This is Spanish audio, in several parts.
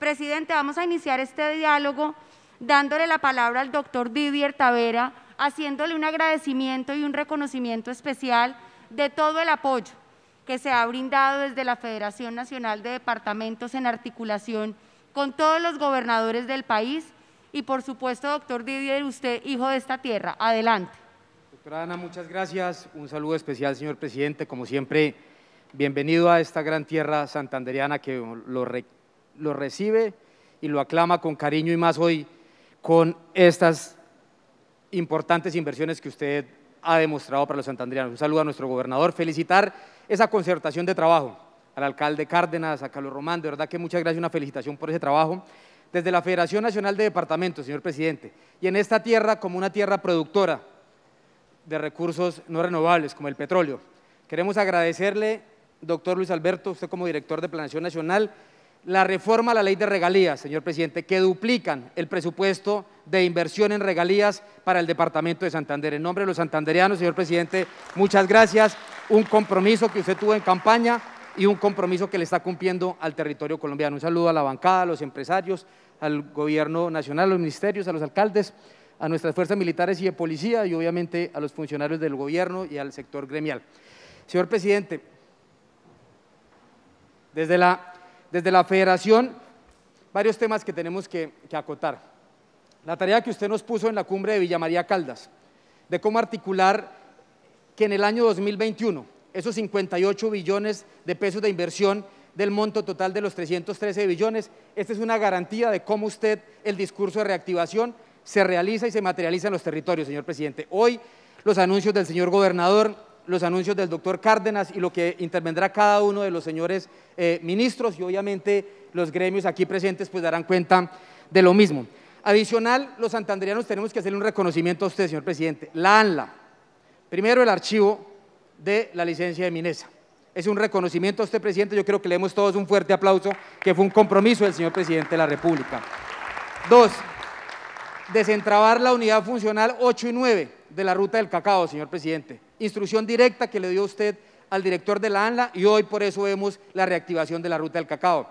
Presidente, vamos a iniciar este diálogo dándole la palabra al doctor Didier Tavera, haciéndole un agradecimiento y un reconocimiento especial de todo el apoyo que se ha brindado desde la Federación Nacional de Departamentos en articulación con todos los gobernadores del país y por supuesto, doctor Didier, usted, hijo de esta tierra. Adelante. Doctora Ana, muchas gracias. Un saludo especial, señor presidente. Como siempre, bienvenido a esta gran tierra santanderiana que lo, lo recibe y lo aclama con cariño y más hoy con estas importantes inversiones que usted ha demostrado para los santandrianos. Un saludo a nuestro gobernador, felicitar esa concertación de trabajo al alcalde Cárdenas, a Carlos Román, de verdad que muchas gracias, una felicitación por ese trabajo. Desde la Federación Nacional de Departamentos, señor presidente, y en esta tierra como una tierra productora de recursos no renovables como el petróleo. Queremos agradecerle, doctor Luis Alberto, usted como director de Planación Nacional, la reforma a la ley de regalías, señor presidente, que duplican el presupuesto de inversión en regalías para el departamento de Santander. En nombre de los santandereanos, señor presidente, muchas gracias. Un compromiso que usted tuvo en campaña y un compromiso que le está cumpliendo al territorio colombiano. Un saludo a la bancada, a los empresarios, al gobierno nacional, a los ministerios, a los alcaldes, a nuestras fuerzas militares y de policía y obviamente a los funcionarios del gobierno y al sector gremial. Señor presidente, desde la desde la federación, varios temas que tenemos que, acotar. La tarea que usted nos puso en la cumbre de Villamaría, Caldas, de cómo articular que en el año 2021 esos 58 billones de pesos de inversión del monto total de los 313 billones. Esta es una garantía de cómo usted el discurso de reactivación se realiza y se materializa en los territorios, señor presidente. Hoy los anuncios del señor gobernador los anuncios del doctor Cárdenas y lo que intervendrá cada uno de los señores eh, ministros y obviamente los gremios aquí presentes pues darán cuenta de lo mismo. Adicional, los santandrianos tenemos que hacerle un reconocimiento a usted, señor presidente. La ANLA, primero el archivo de la licencia de Minesa. Es un reconocimiento a usted, presidente. Yo creo que leemos todos un fuerte aplauso, que fue un compromiso del señor presidente de la República. Dos, desentrabar la unidad funcional 8 y 9 de la ruta del cacao, señor presidente instrucción directa que le dio usted al director de la ANLA y hoy por eso vemos la reactivación de la ruta del cacao.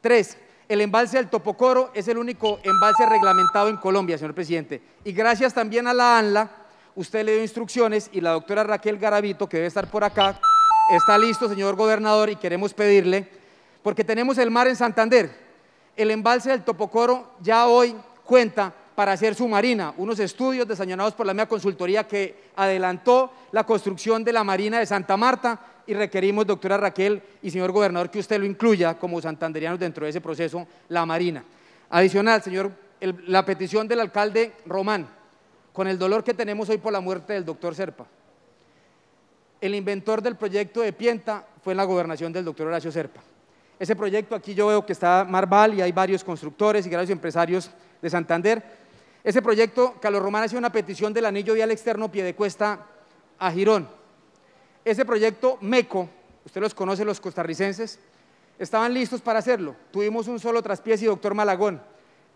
Tres, el embalse del Topocoro es el único embalse reglamentado en Colombia, señor presidente. Y gracias también a la ANLA, usted le dio instrucciones y la doctora Raquel Garavito, que debe estar por acá, está listo, señor gobernador, y queremos pedirle, porque tenemos el mar en Santander. El embalse del Topocoro ya hoy cuenta para hacer su marina, unos estudios desayunados por la misma consultoría que adelantó la construcción de la Marina de Santa Marta y requerimos, doctora Raquel y señor gobernador, que usted lo incluya como santanderianos dentro de ese proceso, la Marina. Adicional, señor, la petición del alcalde Román, con el dolor que tenemos hoy por la muerte del doctor Serpa. El inventor del proyecto de Pienta fue la gobernación del doctor Horacio Serpa. Ese proyecto aquí yo veo que está Marval y hay varios constructores y grandes empresarios de Santander ese proyecto, Carlos Román, ha sido una petición del anillo vial externo Pie de Cuesta a Girón. Ese proyecto MECO, usted los conoce, los costarricenses, estaban listos para hacerlo. Tuvimos un solo traspiés y doctor Malagón.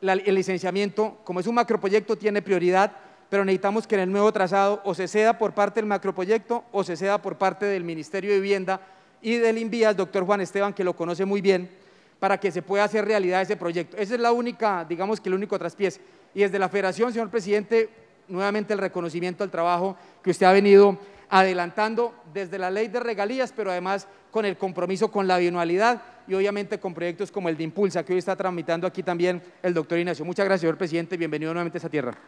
el licenciamiento, como es un macroproyecto, tiene prioridad, pero necesitamos que en el nuevo trazado o se ceda por parte del macroproyecto o se ceda por parte del Ministerio de Vivienda y del INVIAS, doctor Juan Esteban, que lo conoce muy bien, para que se pueda hacer realidad ese proyecto. Esa es la única, digamos que el único traspiés. Y desde la Federación, señor presidente, nuevamente el reconocimiento al trabajo que usted ha venido adelantando desde la ley de regalías, pero además con el compromiso con la bienualidad y obviamente con proyectos como el de Impulsa, que hoy está tramitando aquí también el doctor Ignacio. Muchas gracias, señor presidente. Bienvenido nuevamente a esta tierra.